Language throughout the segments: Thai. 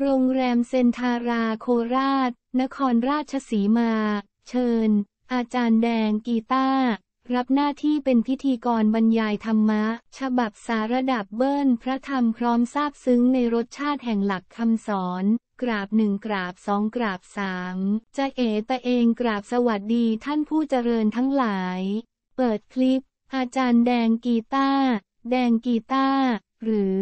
โรงแรมเซนทาราโคราช นครราชสีมา เชิญ อาจารย์แดงกีตาร์รับหน้าที่เป็นพิธีกรบรรยายธรรมะฉบับสาระดับเบิ้ลพระธรรมพร้อมซาบซึ้งในรสชาติแห่งหลักคำสอน กราบหนึ่งกราบสองกราบสามจะเอตะเองกราบสวัสดีท่านผู้เจริญทั้งหลาย เปิดคลิป อาจารย์แดงกีตาร์แดงกีตาร์หรือ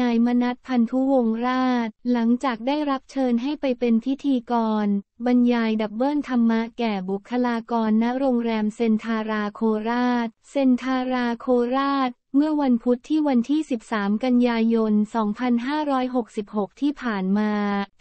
นายมนัสพันธุวงราช หลังจากได้รับเชิญให้ไปเป็นพิธีกรบรรยายดับเบิลธรรมะแก่บุคลากรณโรงแรมเซนทาราโคราชเซนทาราโคราชเมื่อวันพุธที่วันที่ 13 กันยายน 2566 ที่ผ่านมา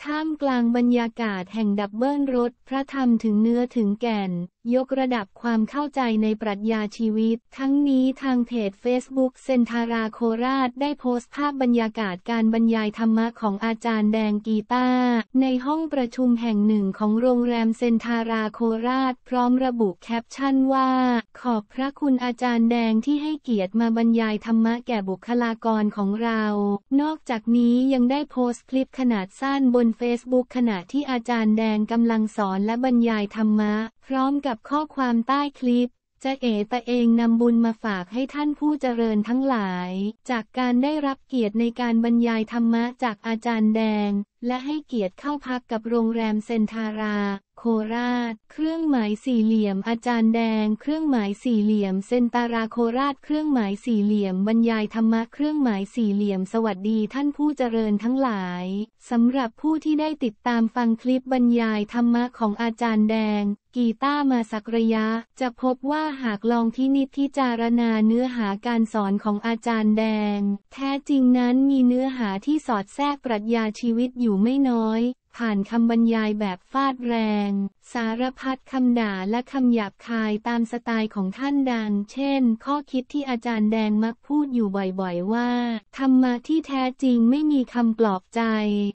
ท่ามกลางบรรยากาศแห่งดับเบิลรถ พระธรรมถึงเนื้อถึงแก่น ยกระดับความเข้าใจในปรัชญาชีวิต ทั้งนี้ทางเพจ Facebook เซนทาราโคราชได้โพสต์ภาพบรรยากาศการบรรยายธรรมะของอาจารย์แดงกีตาในห้องประชุมแห่งหนึ่งของโรงแรมเซนทาราโคราชพร้อมระบุแคปชั่นว่า ขอบพระคุณอาจารย์แดงที่ให้เกียรติมาบรรยายายธรรมะแก่บุคลากรของเรา นอกจากนี้ยังได้โพสต์คลิปขนาดสั้นบนเฟซบุ๊กขณะที่อาจารย์แดงกำลังสอนและบรรยายธรรมะ พร้อมกับข้อความใต้คลิป จะเอตะเองนำบุญมาฝากให้ท่านผู้เจริญทั้งหลาย จากการได้รับเกียรติในการบรรยายธรรมะจากอาจารย์แดง และให้เกียรติเข้าพักกับโรงแรมเซนทาราโคราชเครื่องหมายสี่เหลี่ยม อาจารย์แดง เครื่องหมายสี่เหลี่ยม เซนตาราโคราชเครื่องหมายสี่เหลี่ยม บรรยายธรรมะ เครื่องหมายสี่เหลี่ยม สวัสดีท่านผู้เจริญทั้งหลายสำหรับผู้ที่ได้ติดตามฟังคลิปบรรยายธรรมะของอาจารย์แดง กีต้ามาสักระยะ จะพบว่าหากลองพินิจี่จารณาเนื้อหาการสอนของอาจารย์แดง แท้จริงนั้นมีเนื้อหาที่สอดแทรกปรัชญาชีวิตอยู่ไม่น้อยผ่านคำบรรยายแบบฟาดแรง สารพัดคำด่าและคำหยาบคายตามสไตล์ของท่านดัง เช่นข้อคิดที่อาจารย์แดงมักพูดอยู่บ่อยๆว่า ธรรมะที่แท้จริงไม่มีคำปลอบใจ